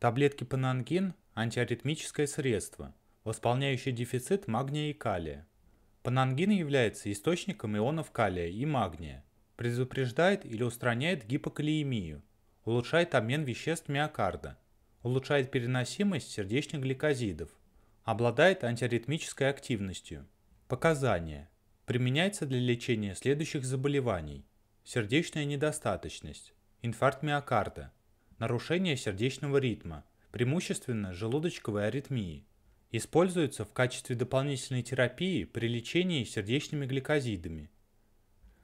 Таблетки панангин – антиаритмическое средство, восполняющее дефицит магния и калия. Панангин является источником ионов калия и магния, предупреждает или устраняет гипокалиемию, улучшает обмен веществ миокарда, улучшает переносимость сердечных гликозидов, обладает антиаритмической активностью. Показания. Применяется для лечения следующих заболеваний. Сердечная недостаточность, инфаркт миокарда – нарушение сердечного ритма, преимущественно желудочковой аритмии. Используется в качестве дополнительной терапии при лечении сердечными гликозидами.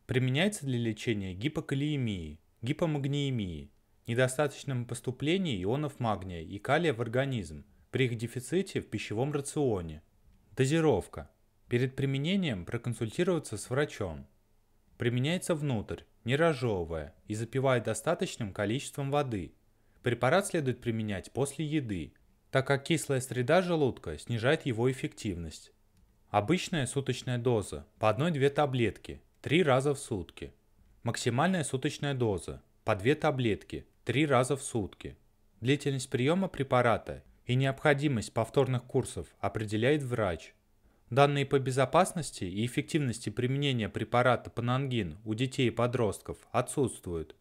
Применяется для лечения гипокалиемии, гипомагниемии, недостаточном поступлении ионов магния и калия в организм при их дефиците в пищевом рационе. Дозировка. Перед применением проконсультироваться с врачом. Применяется внутрь, не разжевывая и запивая достаточным количеством воды – Препарат следует применять после еды, так как кислая среда желудка снижает его эффективность. Обычная суточная доза по 1-2 таблетки 3 раза в сутки. Максимальная суточная доза по 2 таблетки 3 раза в сутки. Длительность приема препарата и необходимость повторных курсов определяет врач. Данные по безопасности и эффективности применения препарата панангин у детей и подростков отсутствуют.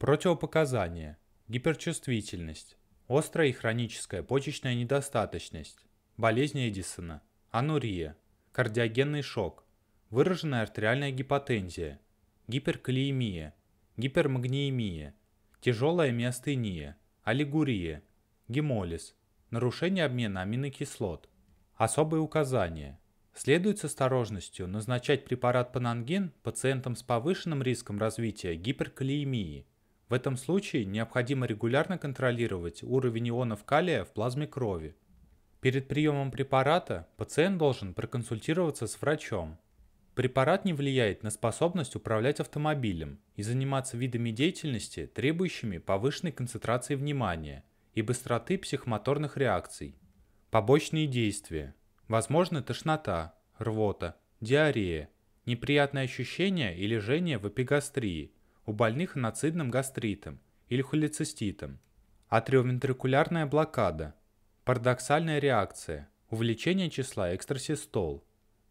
Противопоказания – гиперчувствительность, острая и хроническая почечная недостаточность, болезнь Эдисона, анурия, кардиогенный шок, выраженная артериальная гипотензия, гиперкалиемия, гипермагниемия, тяжелая миостения, аллигурия, гемолиз, нарушение обмена аминокислот. Особые указания. Следует с осторожностью назначать препарат Панангин пациентам с повышенным риском развития гиперкалиемии – в этом случае необходимо регулярно контролировать уровень ионов калия в плазме крови. Перед приемом препарата пациент должен проконсультироваться с врачом. Препарат не влияет на способность управлять автомобилем и заниматься видами деятельности, требующими повышенной концентрации внимания и быстроты психомоторных реакций. Побочные действия. Возможно тошнота, рвота, диарея, неприятные ощущения и лежение в эпигастрии – у больных аноцидным гастритом или холециститом. Атриовентрикулярная блокада. Парадоксальная реакция. Увеличение числа экстрасистол.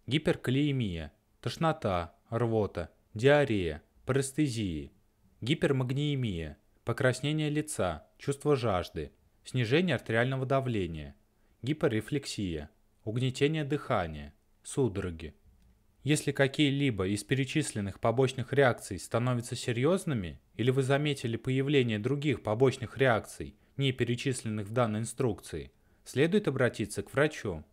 Гиперкалиемия. Тошнота, рвота, диарея, парестезии. Гипермагниемия. Покраснение лица, чувство жажды. Снижение артериального давления. гиперрефлексия Угнетение дыхания. Судороги. Если какие-либо из перечисленных побочных реакций становятся серьезными, или вы заметили появление других побочных реакций, не перечисленных в данной инструкции, следует обратиться к врачу.